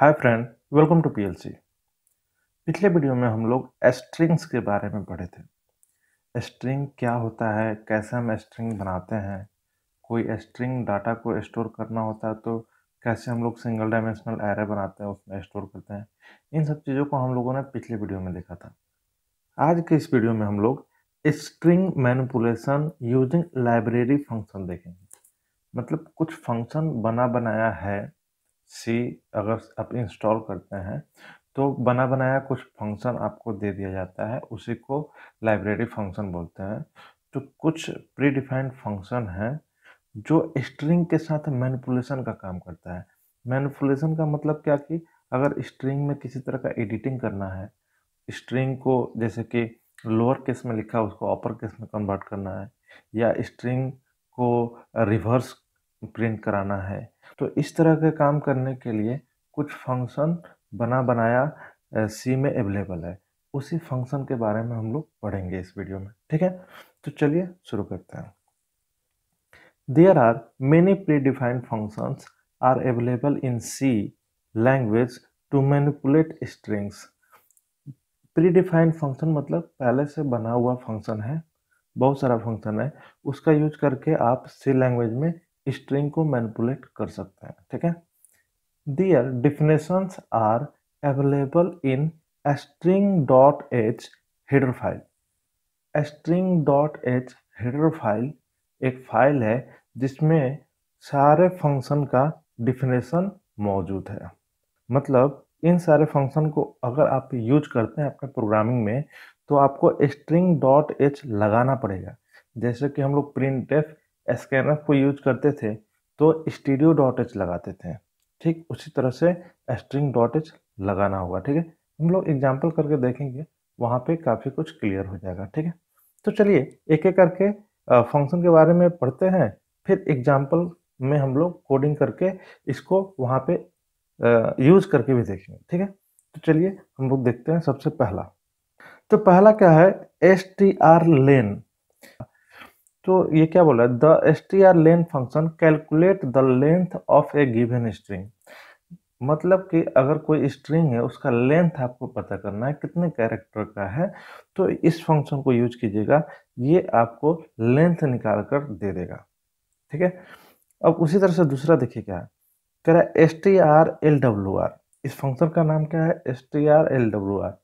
Hi friend welcome to PLC पिछले video में हम लोग स्ट्रिंग्स के बारे में पढ़े थे स्ट्रिंग क्या होता है कैसे हम स्ट्रिंग बनाते हैं कोई स्ट्रिंग डाटा को स्टोर करना होता है तो कैसे हम लोग सिंगल डायमेंशनल एरे बनाते हैं उसमें स्टोर करते हैं इन सब चीज़ों को हम लोगों ने पिछले वीडियो में देखा था आज के इस वीडियो में हम लोग string manipulation using library function देखेंगे मतलब कुछ फंक्शन बना बनाया है सी अगर आप इंस्टॉल करते हैं तो बना बनाया कुछ फंक्शन आपको दे दिया जाता है उसी को लाइब्रेरी फंक्शन बोलते हैं तो कुछ प्री डिफाइंड फंक्शन हैं जो स्ट्रिंग के साथ मैनिपुलेशन का काम करता है मैनिपुलेशन का मतलब क्या कि अगर स्ट्रिंग में किसी तरह का एडिटिंग करना है स्ट्रिंग को जैसे कि लोअर केस में लिखा उसको अपर केस में कन्वर्ट करना है या स्ट्रिंग को रिवर्स प्रिंट कराना है तो इस तरह के काम करने के लिए कुछ फंक्शन बना बनाया सी में अवेलेबल है उसी फंक्शन के बारे में हम लोग पढ़ेंगे इस वीडियो में ठीक है तो चलिए शुरू करते हैं there are many predefined function are available in C language to manipulate strings predefined function मतलब पहले से बना हुआ फंक्शन है बहुत सारा फंक्शन है उसका यूज करके आप सी लैंग्वेज में स्ट्रिंग को मैनिपुलेट कर सकते हैं ठीक है their definition are available in string dot h header file string dot h header file एक फाइल है जिसमें सारे फंक्शन का डिफिनेशन मौजूद है मतलब इन सारे फंक्शन को अगर आप यूज करते हैं अपने प्रोग्रामिंग में तो आपको स्ट्रिंग डॉट एच लगाना पड़ेगा जैसे कि हम लोग प्रिंट एफ स्कैनर को यूज करते थे तो स्टीडियो डॉट एच लगाते थे ठीक उसी तरह से स्ट्रिंग डॉट एच लगाना होगा ठीक है हम लोग एग्जाम्पल करके देखेंगे वहाँ पे काफ़ी कुछ क्लियर हो जाएगा ठीक है तो चलिए एक एक करके फंक्शन के बारे में पढ़ते हैं फिर एग्जाम्पल में हम लोग कोडिंग करके इसको वहाँ पे यूज करके भी देखेंगे ठीक है तो चलिए हम लोग देखते हैं सबसे पहला तो पहला क्या है एस टी आर लेन तो ये क्या बोला the S T R length function calculate the length of a given string मतलब कि अगर कोई स्ट्रिंग है उसका लेंथ आपको पता करना है कितने कैरेक्टर का है तो इस फंक्शन को यूज कीजिएगा ये आपको लेंथ निकाल कर दे देगा ठीक है अब उसी तरह से दूसरा देखिए क्या है कह रहा है S T R L W R इस फंक्शन का नाम क्या है S T R L W R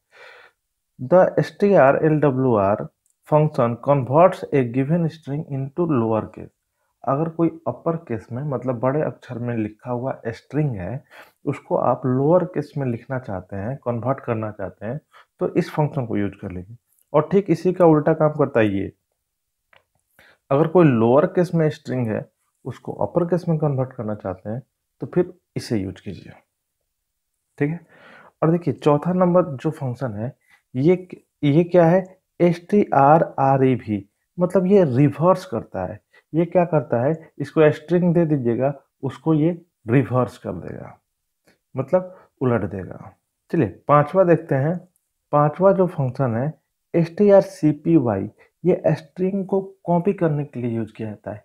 the S T R L W R function converts a given string into lower case अगर कोई अपर केस में मतलब बड़े अक्षर में लिखा हुआ स्ट्रिंग है उसको आप लोअर केस में लिखना चाहते हैं कन्वर्ट करना चाहते हैं तो इस फंक्शन को यूज कर लेंगे और ठीक इसी का उल्टा काम करता है ये अगर कोई लोअर केस में स्ट्रिंग है उसको अपर केस में कन्वर्ट करना चाहते हैं तो फिर इसे यूज कीजिए ठीक है और देखिए चौथा नंबर जो फंक्शन है ये ये क्या है S T R R E भी मतलब ये रिवर्स करता है ये क्या करता है इसको स्ट्रिंग दे दीजिएगा उसको ये रिवर्स कर देगा मतलब उलट देगा चलिए पांचवा देखते हैं पांचवा जो फंक्शन है S T R C P Y ये स्ट्रिंग को कॉपी करने के लिए यूज किया जाता है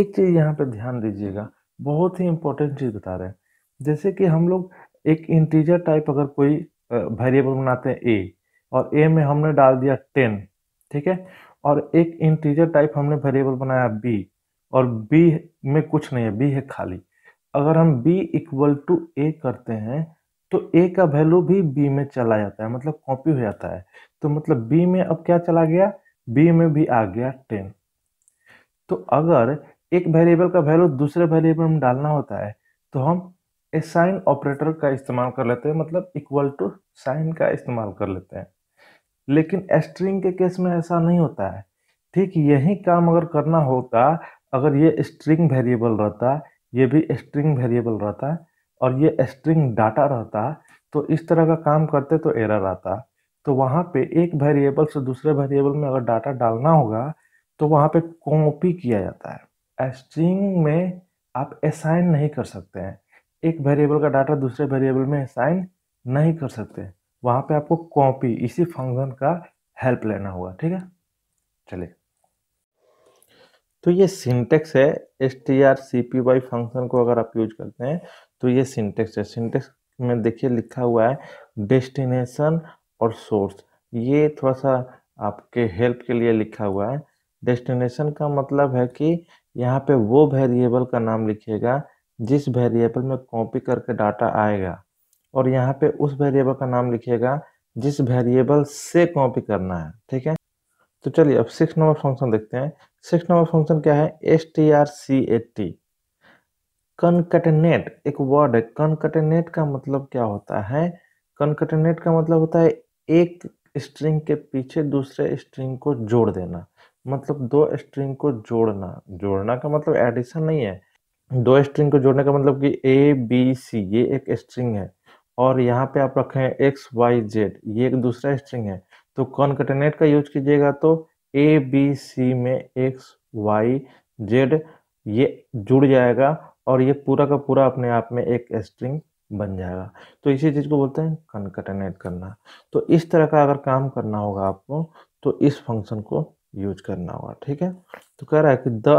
एक चीज़ यहाँ पे ध्यान दीजिएगा बहुत ही इंपॉर्टेंट चीज़ बता रहे हैं जैसे कि हम लोग एक इंटीजर टाइप अगर कोई वेरिएबल बनाते हैं ए और ए में हमने डाल दिया टेन ठीक है और एक इंटीजर टाइप हमने वेरिएबल बनाया बी और बी में कुछ नहीं है बी है खाली अगर हम बी इक्वल टू ए करते हैं तो ए का वैल्यू भी बी में चला जाता है मतलब कॉपी हो जाता है तो मतलब बी में अब क्या चला गया बी में भी आ गया टेन तो अगर एक वेरिएबल का वैल्यू दूसरे वेरिएबल में डालना होता है तो हम साइन ऑपरेटर का इस्तेमाल कर लेते हैं मतलब इक्वल टू साइन का इस्तेमाल कर लेते हैं लेकिन स्ट्रिंग के केस में ऐसा नहीं होता है ठीक यही काम अगर करना होता अगर ये स्ट्रिंग वेरिएबल रहता ये भी स्ट्रिंग वेरिएबल रहता और ये स्ट्रिंग डाटा रहता तो इस तरह का काम करते तो एरर आता तो वहाँ पे एक वेरिएबल से दूसरे वेरिएबल में अगर डाटा डालना होगा तो वहाँ पे कॉपी किया जाता है स्ट्रिंग में आप असाइन नहीं कर सकते हैं एक वेरिएबल का डाटा दूसरे वेरिएबल में असाइन नहीं कर सकते वहां पे आपको कॉपी इसी फंक्शन का हेल्प लेना होगा ठीक है चलिए तो ये सिंटेक्स है S T R C P Y function को अगर आप यूज करते हैं तो ये सिंटेक्स है सिंटेक्स में देखिए लिखा हुआ है डेस्टिनेशन और सोर्स ये थोड़ा सा आपके हेल्प के लिए लिखा हुआ है डेस्टिनेशन का मतलब है कि यहाँ पे वो वेरिएबल का नाम लिखेगा जिस वेरिएबल में कॉपी करके डाटा आएगा और यहाँ पे उस वेरिएबल का नाम लिखिएगा जिस वेरिएबल से कॉपी करना है ठीक है तो चलिए अब सिक्स नंबर फंक्शन देखते हैं सिक्स नंबर फंक्शन क्या है S T R C A T concatenate एक वर्ड है कनकटनेट का मतलब क्या होता है कनकटनेट का मतलब होता है एक स्ट्रिंग के पीछे दूसरे स्ट्रिंग को जोड़ देना मतलब दो स्ट्रिंग को जोड़ना जोड़ना का मतलब एडिशन नहीं है दो स्ट्रिंग को जोड़ने का मतलब कि ए बी सी ये एक स्ट्रिंग है और यहाँ पे आप रखें एक्स वाई जेड ये एक दूसरा स्ट्रिंग है तो कॉनकटनेट का यूज कीजिएगा तो ए बी सी में एक्स वाई जेड ये जुड़ जाएगा और ये पूरा का पूरा अपने आप में एक स्ट्रिंग बन जाएगा तो इसी चीज़ को बोलते हैं कनकटनेट करना तो इस तरह का अगर काम करना होगा आपको तो इस फंक्शन को यूज करना होगा ठीक है तो कह रहा है कि the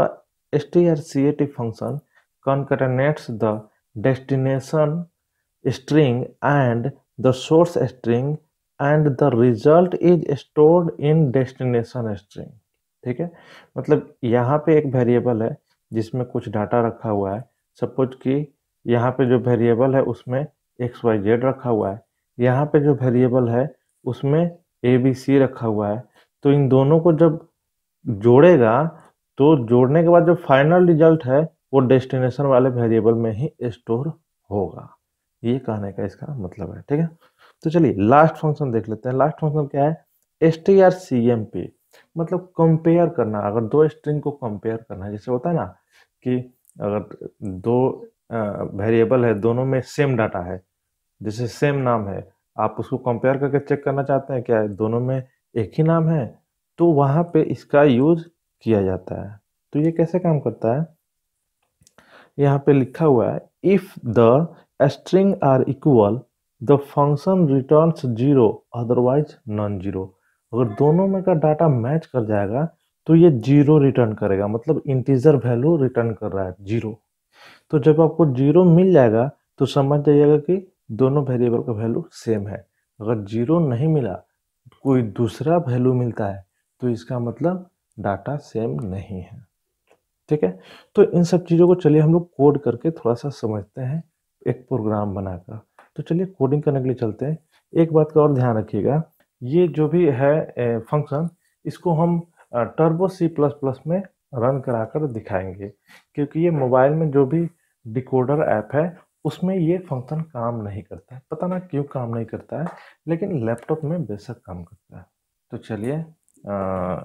S T R C A T function concatenates the destination string and the source string and the result is stored in destination string ठीक है मतलब यहाँ पे एक वेरिएबल है जिसमें कुछ डाटा रखा हुआ है सपोज कि यहाँ पे जो वेरिएबल है उसमें एक्स वाई जेड रखा हुआ है यहाँ पे जो वेरिएबल है उसमें ए बी सी रखा हुआ है तो इन दोनों को जब जोड़ेगा तो जोड़ने के बाद जो फाइनल रिजल्ट है वो डेस्टिनेशन वाले वेरिएबल में ही स्टोर होगा ये कहने का इसका मतलब है ठीक है तो चलिए लास्ट फंक्शन देख लेते हैं लास्ट फंक्शन क्या है S T R C M P मतलब कंपेयर करना अगर दो स्ट्रिंग को कंपेयर करना जैसे होता है ना कि अगर दो वेरिएबल है दोनों में सेम डाटा है जैसे सेम नाम है आप उसको कंपेयर करके चेक करना चाहते हैं क्या है? दोनों में एक ही नाम है तो वहाँ पे इसका यूज किया जाता है तो ये कैसे काम करता है यहाँ पे लिखा हुआ है if the strings are equal, the function returns zero, otherwise non-zero. अगर दोनों में का डाटा मैच कर जाएगा तो ये जीरो रिटर्न करेगा मतलब इंटीजर वैल्यू रिटर्न कर रहा है जीरो तो जब आपको जीरो मिल जाएगा तो समझ जाइएगा कि दोनों वेरिएबल का वैल्यू सेम है अगर जीरो नहीं मिला कोई दूसरा वैल्यू मिलता है तो इसका मतलब डाटा सेम नहीं है ठीक है तो इन सब चीज़ों को चलिए हम लोग कोड करके थोड़ा सा समझते हैं एक प्रोग्राम बनाकर तो चलिए कोडिंग करने के लिए चलते हैं एक बात का और ध्यान रखिएगा ये जो भी है फंक्शन इसको हम टर्बो सी प्लस प्लस में रन कराकर दिखाएंगे क्योंकि ये मोबाइल में जो भी डिकोडर ऐप है उसमें ये फंक्शन काम नहीं करता है पता ना क्यों काम नहीं करता है लेकिन लैपटॉप में बेशक काम करता है तो चलिए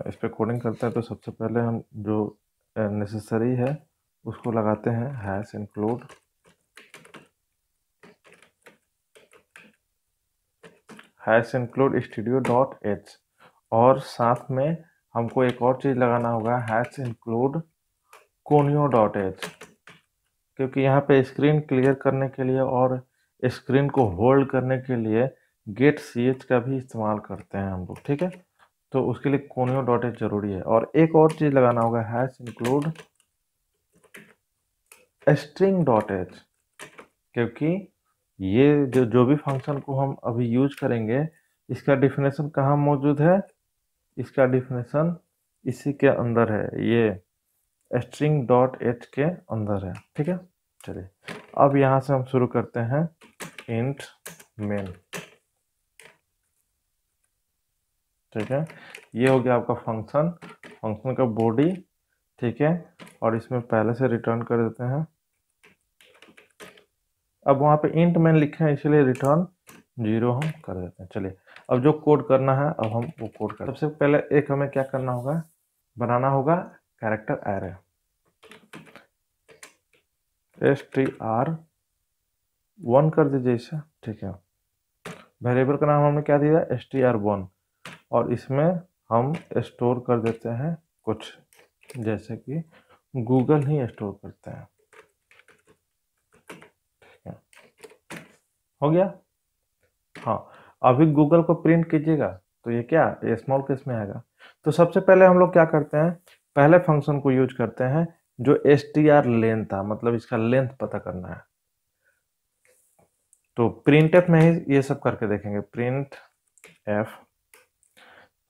इस पर कोडिंग करते हैं तो सबसे पहले हम जो नेसेसरी है उसको लगाते हैं hash include hash include studio dot h और साथ में हमको एक और चीज़ लगाना होगा hash include conio dot h क्योंकि यहाँ पे स्क्रीन क्लियर करने के लिए और स्क्रीन को होल्ड करने के लिए गेट सी एच का भी इस्तेमाल करते हैं हम लोग ठीक है तो उसके लिए कोनियो डॉट एच जरूरी है और एक और चीज़ लगाना होगा hash include string dot h क्योंकि ये जो जो भी फंक्शन को हम अभी यूज करेंगे इसका डिफिनेशन कहाँ मौजूद है इसका डिफिनेशन इसी के अंदर है ये स्ट्रिंग डॉट एच के अंदर है ठीक है चलिए अब यहाँ से हम शुरू करते हैं इंट मेन ठीक है ये हो गया आपका फंक्शन फंक्शन का बॉडी ठीक है और इसमें पहले से रिटर्न कर देते हैं अब वहाँ पे इंट मैन लिखे हैं इसलिए रिटर्न जीरो हम कर देते हैं चलिए अब जो कोड करना है अब हम वो कोड कर सबसे पहले एक हमें क्या करना होगा बनाना होगा character array S T R one कर दीजिए इसे ठीक है वेरिएबल का नाम हमने क्या दिया एस टी आर वन और इसमें हम स्टोर कर देते हैं कुछ जैसे कि गूगल ही स्टोर करते हैं हो गया हाँ अभी गूगल को प्रिंट कीजिएगा तो ये क्या ये स्मॉल केस में आएगा तो सबसे पहले हम लोग क्या करते हैं पहले फंक्शन को यूज करते हैं जो एस टी आर लेंथ था मतलब इसका लेंथ पता करना है तो प्रिंट एफ में ही ये सब करके देखेंगे प्रिंट एफ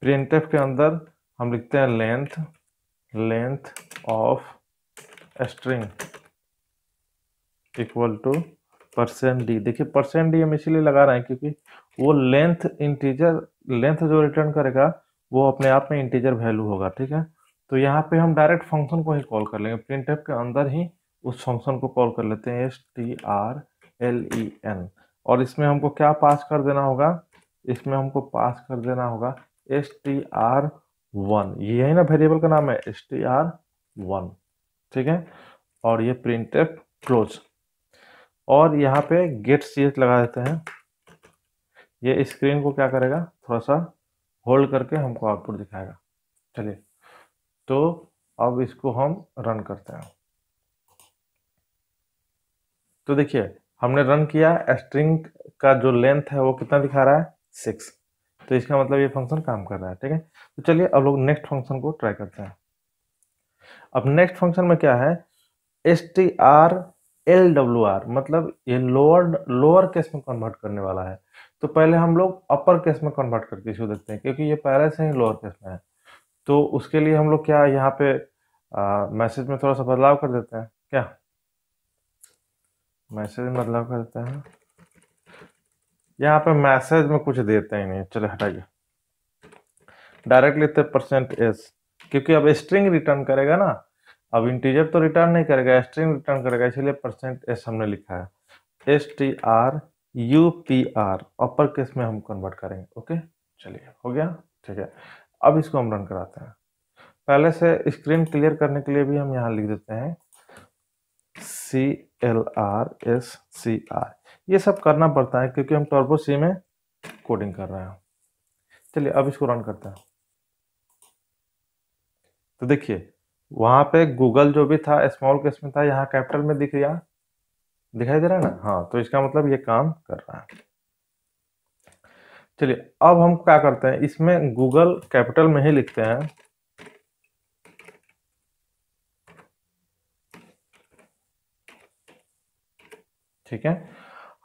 प्रिंट एफ के अंदर हम लिखते हैं length length of string equal to percent D देखिए परसेंट डी हम इसीलिए लगा रहे हैं क्योंकि वो लेंथ इंटीजर लेंथ जो रिटर्न करेगा वो अपने आप में इंटीजर वैल्यू होगा ठीक है तो यहाँ पे हम डायरेक्ट फंक्शन को ही कॉल कर लेंगे प्रिंट के अंदर ही उस फंक्शन को कॉल कर लेते हैं S T R L E N और इसमें हमको क्या पास कर देना होगा इसमें हमको पास कर देना होगा एस टी आर वन यही ना वेरिएबल का नाम है एस टी आर वन ठीक है और ये प्रिंट क्लोज और यहाँ पे गेट सीट लगा देते हैं ये स्क्रीन को क्या करेगा थोड़ा सा होल्ड करके हमको आउटपुट दिखाएगा चलिए तो अब इसको हम रन करते हैं तो देखिए हमने रन किया स्ट्रिंग का जो लेंथ है वो कितना दिखा रहा है सिक्स तो इसका मतलब ये फंक्शन काम कर रहा है ठीक है तो चलिए अब लोग नेक्स्ट फंक्शन को ट्राई करते हैं अब नेक्स्ट फंक्शन में क्या है S T R L W R मतलब ये लोअर लोअर केस में कन्वर्ट करने वाला है तो पहले हम लोग अपर केस में कन्वर्ट करके इसको देखते हैं क्योंकि ये पहले से ही लोअर केस में है तो उसके लिए हम लोग क्या यहाँ पे मैसेज में थोड़ा सा बदलाव कर देते हैं क्या मैसेज में बदलाव कर देते हैं यहाँ पे मैसेज में कुछ देते ही नहीं चले हटाइए डायरेक्ट लिखते परसेंट एस क्योंकि अब स्ट्रिंग रिटर्न करेगा ना अब इंटीजर तो रिटर्न नहीं करेगा स्ट्रिंग रिटर्न करेगा इसलिए परसेंट एस हमने लिखा है S T R U P R upper case में हम कन्वर्ट करेंगे ओके चलिए हो गया ठीक है अब इसको हम रन कराते हैं पहले से स्क्रीन क्लियर करने के लिए भी हम यहाँ लिख देते हैं C L R S C R ये सब करना पड़ता है क्योंकि हम टर्बो सी में कोडिंग कर रहे हैं चलिए अब इसको रन करते हैं तो देखिए वहां पे गूगल जो भी था स्मॉल केस में था यहाँ कैपिटल में दिख रहा दिखाई दे रहा है ना हाँ तो इसका मतलब ये काम कर रहा है चलिए अब हम क्या करते हैं इसमें गूगल कैपिटल में ही लिखते हैं ठीक है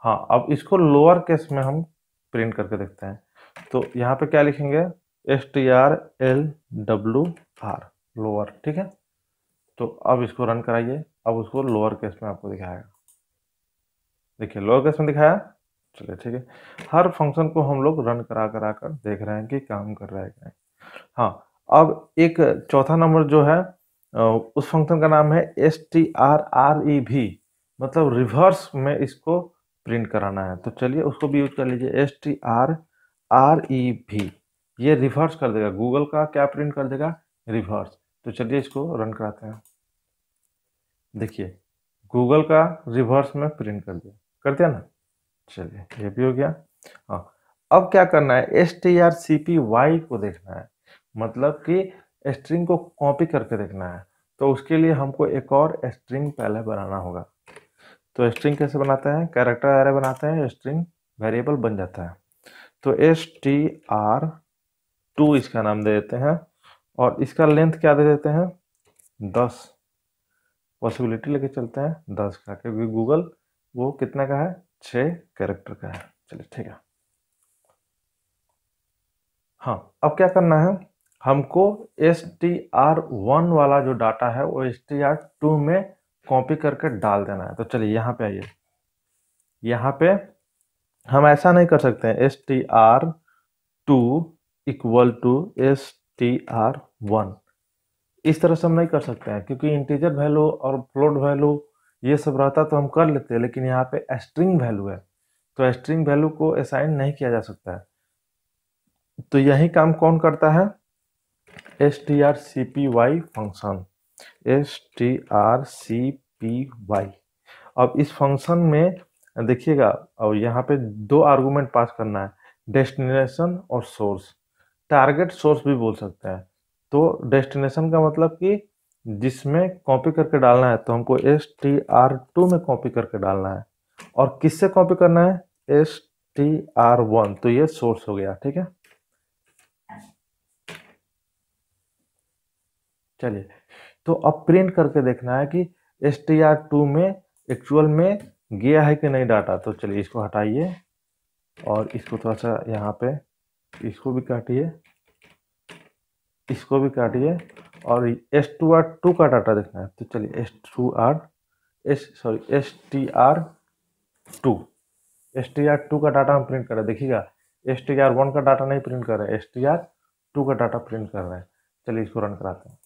हाँ अब इसको लोअर केस में हम प्रिंट करके देखते हैं तो यहाँ पे क्या लिखेंगे S T R L W R lower ठीक है तो अब इसको रन कराइए अब उसको लोअर केस में आपको दिखाएगा देखिए लोअर केस में दिखाया चलिए ठीक है हर फंक्शन को हम लोग रन करा करा कर देख रहे हैं कि काम कर रहा है क्या हाँ अब एक चौथा नंबर जो है उस फंक्शन का नाम है S T R R E भी मतलब रिवर्स में इसको प्रिंट कराना है तो चलिए उसको भी यूज कर लीजिए S T R R E V ये रिवर्स कर देगा गूगल का क्या प्रिंट कर देगा रिवर्स तो चलिए इसको रन कराते हैं देखिए गूगल का रिवर्स में प्रिंट कर दिया कर दिया ना चलिए ये भी हो गया हाँ अब क्या करना है S T R C P Y को देखना है मतलब कि स्ट्रिंग को कॉपी करके देखना है तो उसके लिए हमको एक और स्ट्रिंग पहले बनाना होगा तो स्ट्रिंग कैसे बनाते हैं कैरेक्टर आर बनाते हैं स्ट्रिंग वेरिएबल बन जाता है तो एस टी आर टू इसका नाम दे देते हैं और इसका लेंथ क्या दे देते हैं दस पॉसिबिलिटी लेके चलते हैं दस का क्योंकि गूगल वो कितने का है छः कैरेक्टर का है चलिए ठीक है हाँ अब क्या करना है हमको एस टी आर वन वाला जो डाटा है वो एस टी आर टू में कॉपी करके डाल देना है तो चलिए यहाँ पे आइए यहाँ पे हम ऐसा नहीं कर सकते S T R two equal to S T R one इस तरह से हम नहीं कर सकते हैं क्योंकि इंटीजर वैल्यू और फ्लोट वैल्यू ये सब रहता तो हम कर लेते हैं लेकिन यहाँ पे स्ट्रिंग वैल्यू है तो स्ट्रिंग वैल्यू को असाइन नहीं किया जा सकता है तो यही काम कौन करता है S T R C P Y function S T R C P Y अब इस फंक्शन में देखिएगा और यहाँ पे दो आर्गूमेंट पास करना है डेस्टिनेशन और सोर्स टारगेट सोर्स भी बोल सकते हैं तो डेस्टिनेशन का मतलब कि जिसमें कॉपी करके डालना है तो हमको एस टी आर टू में कॉपी करके डालना है और किससे कॉपी करना है एस टी आर वन तो ये सोर्स हो गया ठीक है चलिए तो अब प्रिंट करके देखना है कि एस टी आर टू में एक्चुअल में गया है कि नहीं डाटा तो चलिए इसको हटाइए और इसको थोड़ा सा यहाँ पे इसको भी काटिए इसको भी काटिए और एस टू आर टू का डाटा देखना है तो चलिए S two R S sorry S T R two S T R two का डाटा हम प्रिंट कर रहे हैं देखिएगा एस टी आर वन का डाटा नहीं प्रिंट कर रहे हैं एस टी आर टू का डाटा प्रिंट कर रहे हैं चलिए इसको रन कराते हैं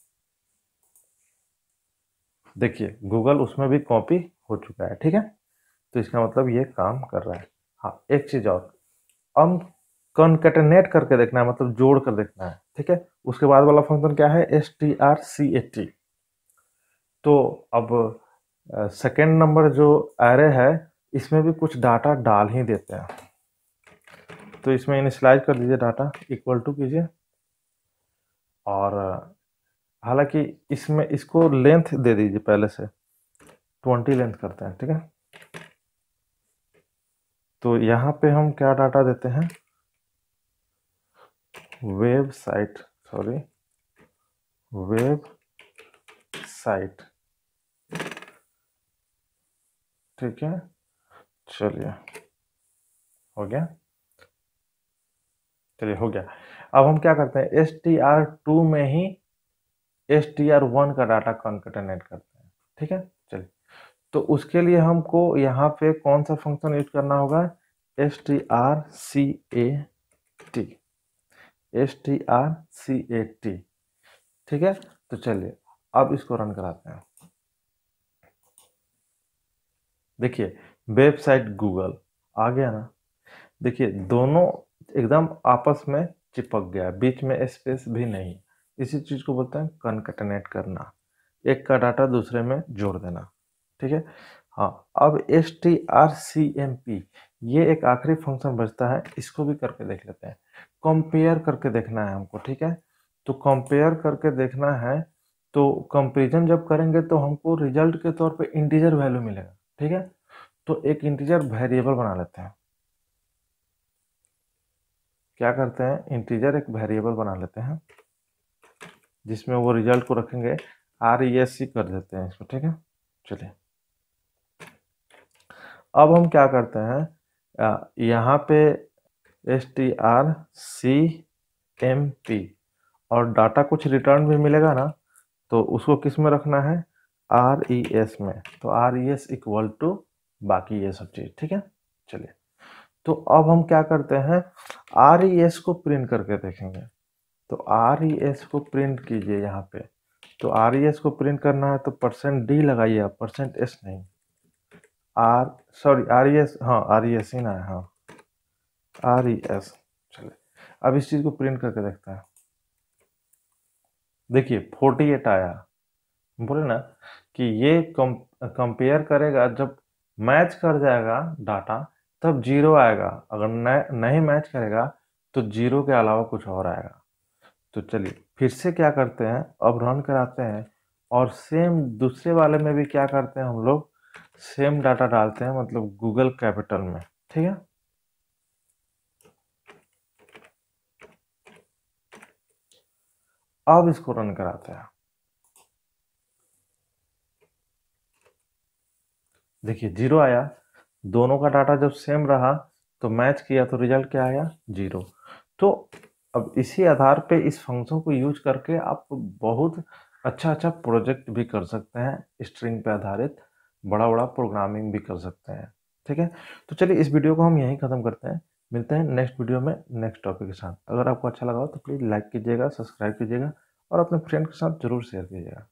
देखिए गूगल उसमें भी कॉपी हो चुका है ठीक है तो इसका मतलब ये काम कर रहा है हाँ एक चीज़ और हम कॉन्केटनेट करके देखना है मतलब जोड़ कर देखना है ठीक है उसके बाद वाला फंक्शन क्या है S T R C A T तो अब सेकेंड नंबर जो एरे है इसमें भी कुछ डाटा डाल ही देते हैं तो इसमें इनिशलाइज कर दीजिए डाटा इक्वल टू कीजिए और हालांकि इसमें इसको लेंथ दे दीजिए पहले से ट्वेंटी लेंथ करते हैं ठीक है तो यहाँ पे हम क्या डाटा देते हैं सॉरी वेब साइट ठीक है चलिए हो गया चलिए हो गया अब हम क्या करते हैं एस टी आर टू में ही एस टी आर वन का डाटा कॉन्टेनेट करते हैं ठीक है चलिए तो उसके लिए हमको यहाँ पे कौन सा फंक्शन यूज करना होगा S T R C A T S T R C A T ठीक है तो चलिए अब इसको रन कराते हैं देखिए वेबसाइट गूगल आ गया ना देखिए दोनों एकदम आपस में चिपक गया बीच में स्पेस भी नहीं इसी चीज़ को बोलते हैं कनकटनेट करना एक का डाटा दूसरे में जोड़ देना ठीक है हाँ अब S T R C M P ये एक आखिरी फंक्शन बचता है इसको भी करके देख लेते हैं कंपेयर करके देखना है हमको ठीक है तो कंपेयर करके देखना है तो कंपेरिजन जब करेंगे तो हमको रिजल्ट के तौर पे इंटीजर वैल्यू मिलेगा ठीक है तो एक इंटीजर वेरिएबल बना लेते हैं क्या करते हैं इंटीजर एक वेरिएबल बना लेते हैं जिसमें वो रिजल्ट को रखेंगे आर ई एस सी कर देते हैं इसमें ठीक है चलिए अब हम क्या करते हैं यहाँ पे S T R C M P और डाटा कुछ रिटर्न भी मिलेगा ना तो उसको किस में रखना है आर ई एस में तो R E S equal to बाकी ये सब चीज़ ठीक है चलिए तो अब हम क्या करते हैं आर ई एस को प्रिंट करके देखेंगे तो आर ई एस को प्रिंट कीजिए यहाँ पे तो आर ई एस को प्रिंट करना है तो परसेंट डी लगाइए परसेंट एस नहीं R sorry R E S हाँ आर ई एस ही ना है हाँ आर ई एस चले अब इस चीज़ को प्रिंट करके देखते हैं देखिए फोर्टी एट आया बोले ना कि ये कंपेयर करेगा जब मैच कर जाएगा डाटा तब जीरो आएगा अगर नहीं मैच करेगा तो जीरो के अलावा कुछ और आएगा तो चलिए फिर से क्या करते हैं अब रन कराते हैं और सेम दूसरे वाले में भी क्या करते हैं हम लोग सेम डाटा डालते हैं मतलब गूगल कैपिटल में ठीक है अब इसको रन कराते हैं देखिए जीरो आया दोनों का डाटा जब सेम रहा तो मैच किया तो रिजल्ट क्या आया जीरो तो अब इसी आधार पे इस फंक्शन को यूज करके आप बहुत अच्छा अच्छा प्रोजेक्ट भी कर सकते हैं स्ट्रिंग पे आधारित बड़ा बड़ा प्रोग्रामिंग भी कर सकते हैं ठीक है तो चलिए इस वीडियो को हम यहीं ख़त्म करते हैं मिलते हैं नेक्स्ट वीडियो में नेक्स्ट टॉपिक के साथ अगर आपको अच्छा लगा हो तो प्लीज़ लाइक कीजिएगा सब्सक्राइब कीजिएगा और अपने फ्रेंड के साथ ज़रूर शेयर कीजिएगा